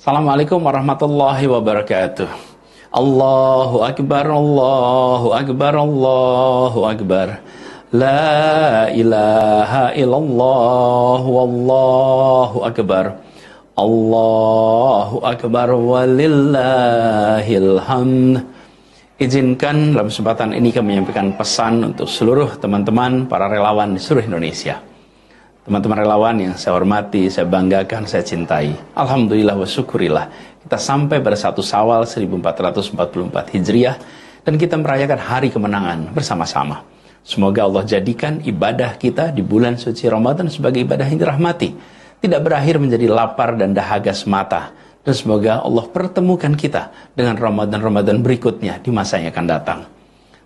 Assalamualaikum warahmatullahi wabarakatuh. Allahu akbar, Allahu akbar, Allahu akbar. La ilaha illallah wallahu akbar. Allahu akbar walillahil hamd. Izinkan dalam kesempatan ini kami menyampaikan pesan untuk seluruh teman-teman para relawan di seluruh Indonesia teman-teman relawan yang saya hormati, saya banggakan, saya cintai. Alhamdulillah wa syukurillah. Kita sampai pada satu sawal 1444 Hijriah dan kita merayakan hari kemenangan bersama-sama. Semoga Allah jadikan ibadah kita di bulan suci Ramadan sebagai ibadah yang dirahmati. Tidak berakhir menjadi lapar dan dahaga semata. Dan semoga Allah pertemukan kita dengan Ramadan-Ramadan berikutnya di masa yang akan datang.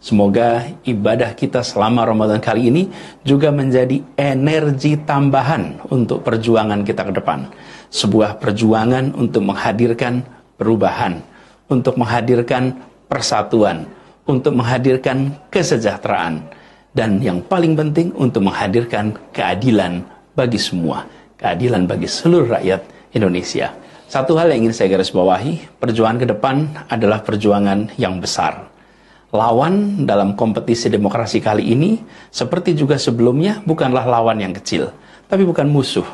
Semoga ibadah kita selama Ramadan kali ini juga menjadi energi tambahan untuk perjuangan kita ke depan. Sebuah perjuangan untuk menghadirkan perubahan, untuk menghadirkan persatuan, untuk menghadirkan kesejahteraan, dan yang paling penting untuk menghadirkan keadilan bagi semua, keadilan bagi seluruh rakyat Indonesia. Satu hal yang ingin saya garis bawahi, perjuangan ke depan adalah perjuangan yang besar Lawan dalam kompetisi demokrasi kali ini, seperti juga sebelumnya, bukanlah lawan yang kecil, tapi bukan musuh.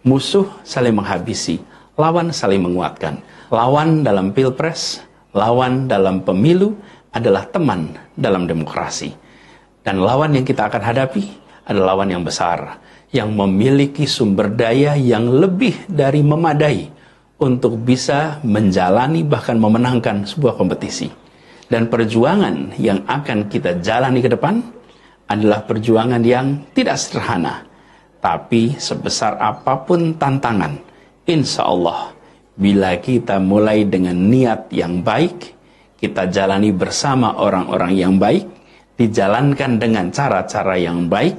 Musuh saling menghabisi, lawan saling menguatkan. Lawan dalam pilpres, lawan dalam pemilu adalah teman dalam demokrasi. Dan lawan yang kita akan hadapi adalah lawan yang besar, yang memiliki sumber daya yang lebih dari memadai untuk bisa menjalani bahkan memenangkan sebuah kompetisi. Dan perjuangan yang akan kita jalani ke depan adalah perjuangan yang tidak sederhana. Tapi sebesar apapun tantangan, insya Allah, bila kita mulai dengan niat yang baik, kita jalani bersama orang-orang yang baik, dijalankan dengan cara-cara yang baik,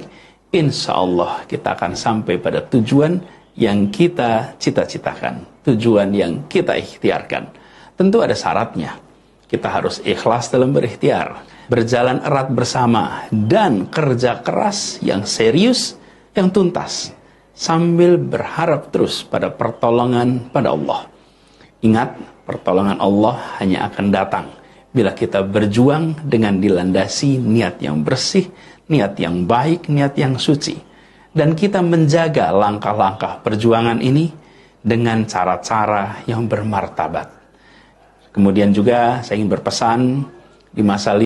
insya Allah kita akan sampai pada tujuan yang kita cita-citakan, tujuan yang kita ikhtiarkan. Tentu ada syaratnya. Kita harus ikhlas dalam berikhtiar, berjalan erat bersama, dan kerja keras yang serius, yang tuntas, sambil berharap terus pada pertolongan pada Allah. Ingat, pertolongan Allah hanya akan datang bila kita berjuang dengan dilandasi niat yang bersih, niat yang baik, niat yang suci. Dan kita menjaga langkah-langkah perjuangan ini dengan cara-cara yang bermartabat. Kemudian juga saya ingin berpesan di masa